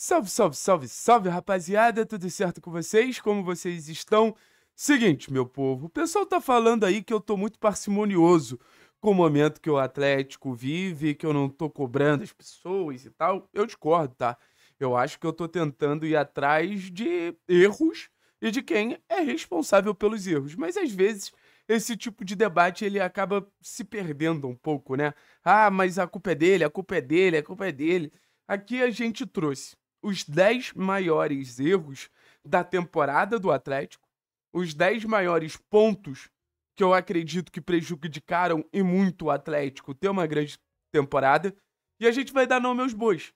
Salve, salve, salve, salve, rapaziada, tudo certo com vocês? Como vocês estão? Seguinte, meu povo, o pessoal tá falando aí que eu tô muito parcimonioso com o momento que o Atlético vive, que eu não tô cobrando as pessoas e tal. Eu discordo, tá? Eu acho que eu tô tentando ir atrás de erros e de quem é responsável pelos erros, mas às vezes esse tipo de debate ele acaba se perdendo um pouco, né? Ah, mas a culpa é dele, a culpa é dele, a culpa é dele. Aqui a gente trouxe os 10 maiores erros da temporada do Atlético, os 10 maiores pontos que eu acredito que prejudicaram e muito o Atlético ter uma grande temporada, e a gente vai dar nome aos bois.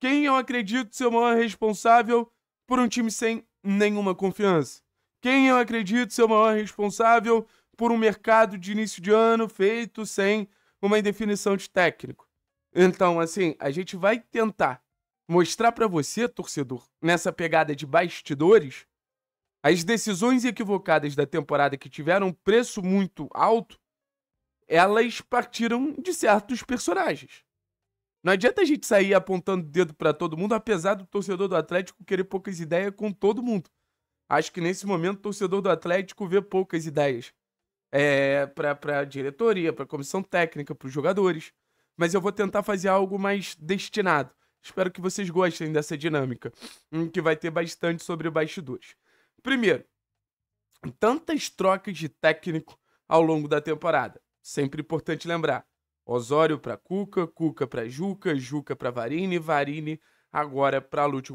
Quem eu acredito ser o maior responsável por um time sem nenhuma confiança? Quem eu acredito ser o maior responsável por um mercado de início de ano feito sem uma indefinição de técnico? Então, assim, a gente vai tentar mostrar para você, torcedor, nessa pegada de bastidores, as decisões equivocadas da temporada que tiveram preço muito alto, elas partiram de certos personagens. Não adianta a gente sair apontando o dedo para todo mundo, apesar do torcedor do Atlético querer poucas ideias com todo mundo. Acho que nesse momento o torcedor do Atlético vê poucas ideias é, para a diretoria, para a comissão técnica, para os jogadores. Mas eu vou tentar fazer algo mais destinado. Espero que vocês gostem dessa dinâmica, hum, que vai ter bastante sobre bastidores. Primeiro, tantas trocas de técnico ao longo da temporada. Sempre importante lembrar. Osório para Cuca, Cuca para Juca, Juca para Varini, Varini agora para Lúcio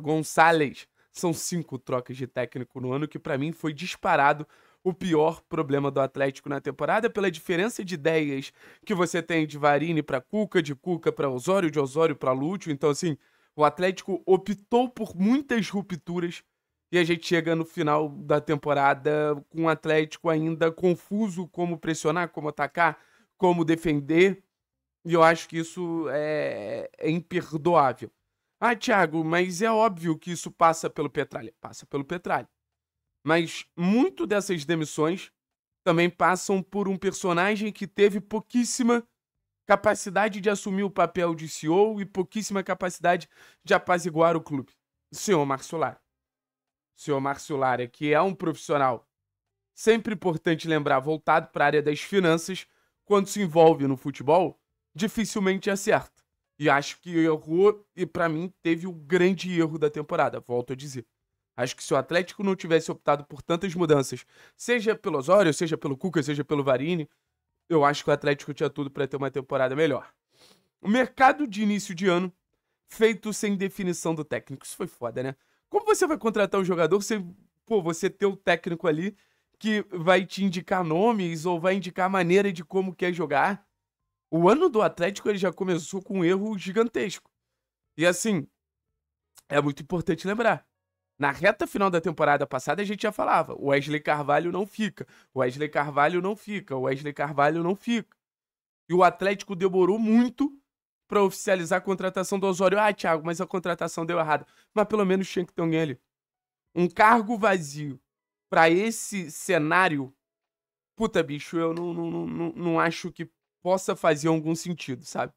Gonçalves. São cinco trocas de técnico no ano, que para mim foi disparado o pior problema do Atlético na temporada pela diferença de ideias que você tem de Varini para Cuca, de Cuca para Osório, de Osório para Lúcio. Então, assim, o Atlético optou por muitas rupturas e a gente chega no final da temporada com o Atlético ainda confuso como pressionar, como atacar, como defender. E eu acho que isso é, é imperdoável. Ah, Thiago, mas é óbvio que isso passa pelo Petralha. Passa pelo Petralha. Mas muito dessas demissões também passam por um personagem que teve pouquíssima capacidade de assumir o papel de CEO e pouquíssima capacidade de apaziguar o clube. O senhor Marcelar. O senhor Lara, que é um profissional sempre importante lembrar, voltado para a área das finanças, quando se envolve no futebol, dificilmente acerta. E acho que errou e para mim teve o grande erro da temporada, volto a dizer. Acho que se o Atlético não tivesse optado por tantas mudanças, seja pelo Osório, seja pelo Cuca, seja pelo Varini, eu acho que o Atlético tinha tudo para ter uma temporada melhor. O mercado de início de ano feito sem definição do técnico. Isso foi foda, né? Como você vai contratar um jogador sem, pô, você ter o um técnico ali que vai te indicar nomes ou vai indicar a maneira de como quer jogar? O ano do Atlético ele já começou com um erro gigantesco. E assim, é muito importante lembrar. Na reta final da temporada passada, a gente já falava: o Wesley Carvalho não fica, o Wesley Carvalho não fica, o Wesley Carvalho não fica. E o Atlético demorou muito para oficializar a contratação do Osório. Ah, Thiago, mas a contratação deu errado. Mas pelo menos tinha que ter alguém ali. Um cargo vazio para esse cenário, puta, bicho, eu não, não, não, não acho que possa fazer algum sentido, sabe?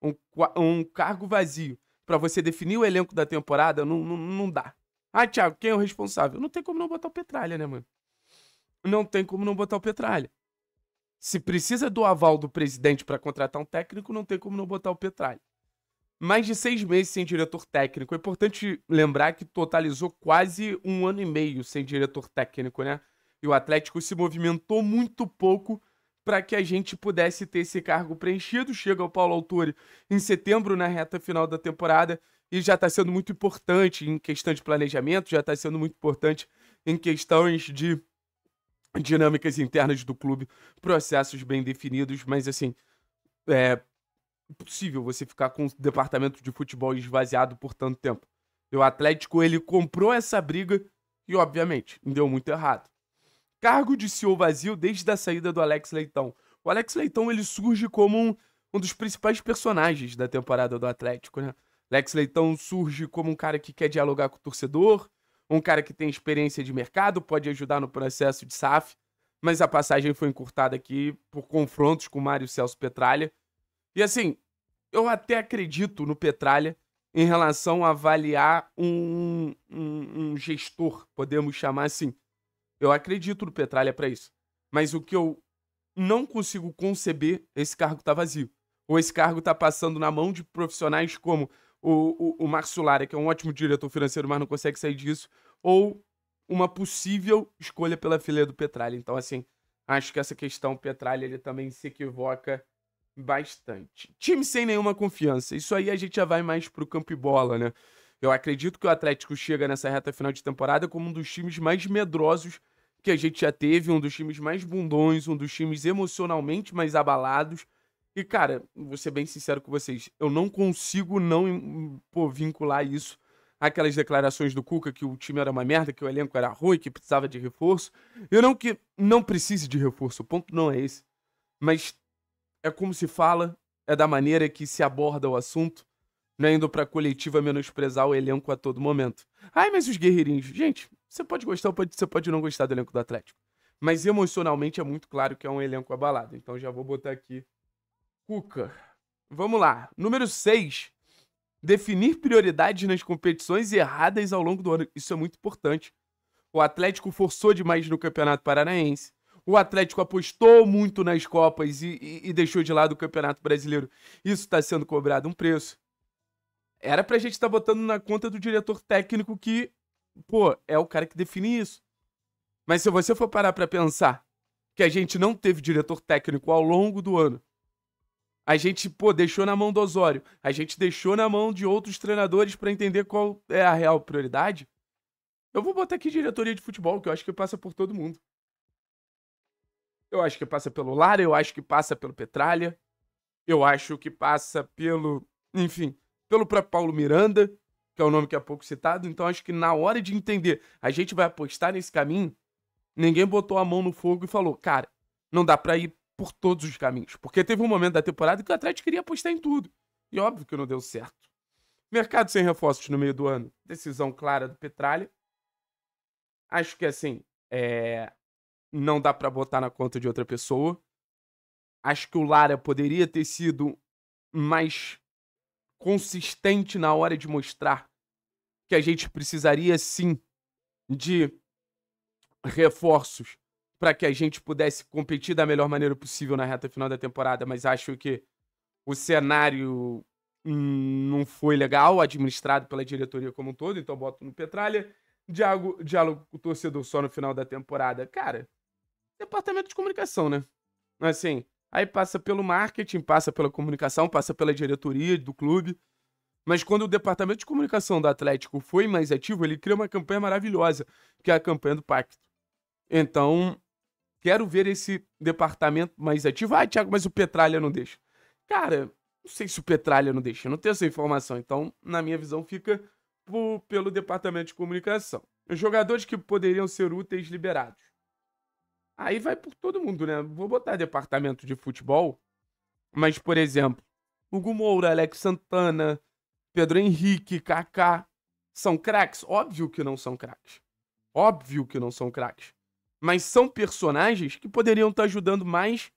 Um, um cargo vazio para você definir o elenco da temporada não, não, não dá. Ah, Thiago, quem é o responsável? Não tem como não botar o Petralha, né, mano? Não tem como não botar o Petralha. Se precisa do aval do presidente para contratar um técnico, não tem como não botar o Petralha. Mais de seis meses sem diretor técnico. É importante lembrar que totalizou quase um ano e meio sem diretor técnico, né? E o Atlético se movimentou muito pouco para que a gente pudesse ter esse cargo preenchido. Chega o Paulo Autori em setembro, na reta final da temporada e já está sendo muito importante em questão de planejamento, já está sendo muito importante em questões de dinâmicas internas do clube, processos bem definidos, mas assim, é possível você ficar com o departamento de futebol esvaziado por tanto tempo. E o Atlético, ele comprou essa briga e, obviamente, deu muito errado. Cargo de CEO vazio desde a saída do Alex Leitão. O Alex Leitão, ele surge como um, um dos principais personagens da temporada do Atlético, né? Lex Leitão surge como um cara que quer dialogar com o torcedor, um cara que tem experiência de mercado, pode ajudar no processo de SAF, mas a passagem foi encurtada aqui por confrontos com Mário Celso Petralha. E assim, eu até acredito no Petralha em relação a avaliar um, um, um gestor, podemos chamar assim. Eu acredito no Petralha para isso. Mas o que eu não consigo conceber, esse cargo está vazio. Ou esse cargo está passando na mão de profissionais como o, o, o Marco que é um ótimo diretor financeiro, mas não consegue sair disso, ou uma possível escolha pela filha do Petralha. Então, assim, acho que essa questão Petralha ele também se equivoca bastante. Time sem nenhuma confiança. Isso aí a gente já vai mais pro campo e bola, né? Eu acredito que o Atlético chega nessa reta final de temporada como um dos times mais medrosos que a gente já teve, um dos times mais bundões, um dos times emocionalmente mais abalados. E, cara, vou ser bem sincero com vocês, eu não consigo não hum, pô, vincular isso àquelas declarações do Cuca que o time era uma merda, que o elenco era ruim, que precisava de reforço. Eu não que não precise de reforço, o ponto não é esse. Mas é como se fala, é da maneira que se aborda o assunto, não é indo pra coletiva menosprezar o elenco a todo momento. Ai, mas os guerreirinhos, gente, você pode gostar, pode, você pode não gostar do elenco do Atlético. Mas emocionalmente é muito claro que é um elenco abalado. Então já vou botar aqui Cuca. Vamos lá. Número 6. Definir prioridades nas competições erradas ao longo do ano. Isso é muito importante. O Atlético forçou demais no Campeonato Paranaense. O Atlético apostou muito nas Copas e, e, e deixou de lado o Campeonato Brasileiro. Isso está sendo cobrado um preço. Era pra gente estar tá botando na conta do diretor técnico que, pô, é o cara que define isso. Mas se você for parar pra pensar que a gente não teve diretor técnico ao longo do ano, a gente, pô, deixou na mão do Osório, a gente deixou na mão de outros treinadores para entender qual é a real prioridade. Eu vou botar aqui diretoria de futebol, que eu acho que passa por todo mundo. Eu acho que passa pelo Lara, eu acho que passa pelo Petralha, eu acho que passa pelo, enfim, pelo próprio Paulo Miranda, que é o nome que é pouco citado. Então acho que na hora de entender, a gente vai apostar nesse caminho. Ninguém botou a mão no fogo e falou, cara, não dá para ir por todos os caminhos. Porque teve um momento da temporada que o Atlético queria apostar em tudo. E óbvio que não deu certo. Mercado sem reforços no meio do ano. Decisão clara do Petralha. Acho que assim, é... não dá para botar na conta de outra pessoa. Acho que o Lara poderia ter sido mais consistente na hora de mostrar que a gente precisaria sim de reforços para que a gente pudesse competir da melhor maneira possível na reta final da temporada, mas acho que o cenário hum, não foi legal, administrado pela diretoria como um todo, então boto no Petralha. Diálogo, diálogo com o torcedor só no final da temporada. Cara, departamento de comunicação, né? Assim, aí passa pelo marketing, passa pela comunicação, passa pela diretoria do clube. Mas quando o departamento de comunicação do Atlético foi mais ativo, ele criou uma campanha maravilhosa, que é a campanha do Pacto. Então, Quero ver esse departamento mais ativo. Ah, Thiago, mas o Petralha não deixa. Cara, não sei se o Petralha não deixa, não tenho essa informação. Então, na minha visão, fica por, pelo departamento de comunicação. Os jogadores que poderiam ser úteis liberados. Aí vai por todo mundo, né? Vou botar departamento de futebol, mas, por exemplo, Hugo Moura, Alex Santana, Pedro Henrique, Kaká, são craques? Óbvio que não são craques. Óbvio que não são craques mas são personagens que poderiam estar tá ajudando mais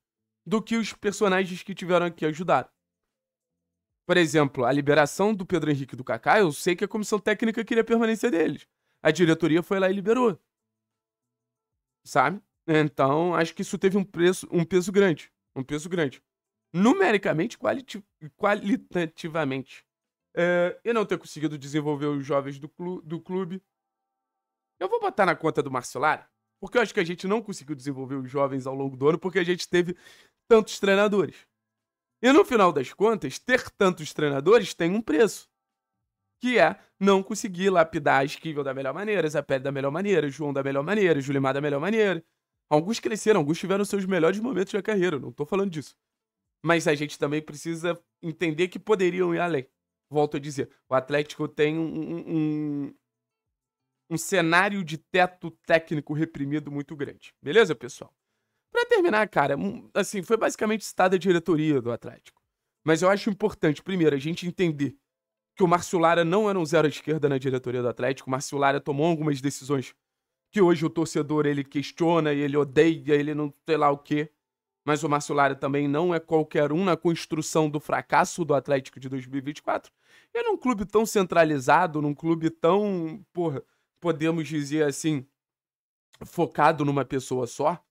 do que os personagens que tiveram aqui ajudar. Por exemplo, a liberação do Pedro Henrique do Kaká, eu sei que a comissão técnica queria a permanência deles. A diretoria foi lá e liberou. Sabe? Então, acho que isso teve um preço, um peso grande, um peso grande. Numericamente, qualiti qualitativamente. É, eu não ter conseguido desenvolver os jovens do, clu do clube. Eu vou botar na conta do Lara. Porque eu acho que a gente não conseguiu desenvolver os jovens ao longo do ano porque a gente teve tantos treinadores. E no final das contas, ter tantos treinadores tem um preço. Que é não conseguir lapidar a Esquivel da melhor maneira, Zapelli da melhor maneira, João da melhor maneira, Julimar da melhor maneira. Alguns cresceram, alguns tiveram seus melhores momentos da carreira, não tô falando disso. Mas a gente também precisa entender que poderiam ir além. Volto a dizer, o Atlético tem um, um, um cenário de teto técnico reprimido muito grande. Beleza, pessoal? Para terminar, cara, assim, foi basicamente citada a diretoria do Atlético. Mas eu acho importante, primeiro, a gente entender que o Márcio Lara não era um zero à esquerda na diretoria do Atlético. O Márcio Lara tomou algumas decisões que hoje o torcedor ele questiona, ele odeia, ele não sei lá o quê. Mas o Márcio Lara também não é qualquer um na construção do fracasso do Atlético de 2024. E num clube tão centralizado, num clube tão, porra, podemos dizer assim, focado numa pessoa só,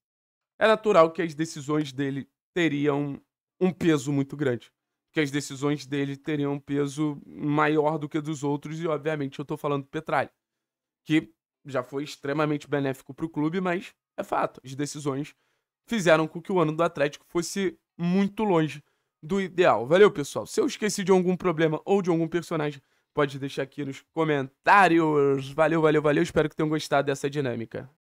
é natural que as decisões dele teriam um peso muito grande. Que as decisões dele teriam um peso maior do que dos outros, e obviamente eu estou falando do Petralha, que já foi extremamente benéfico para o clube, mas é fato, as decisões fizeram com que o ano do Atlético fosse muito longe do ideal. Valeu, pessoal. Se eu esqueci de algum problema ou de algum personagem, pode deixar aqui nos comentários. Valeu, valeu, valeu. Espero que tenham gostado dessa dinâmica.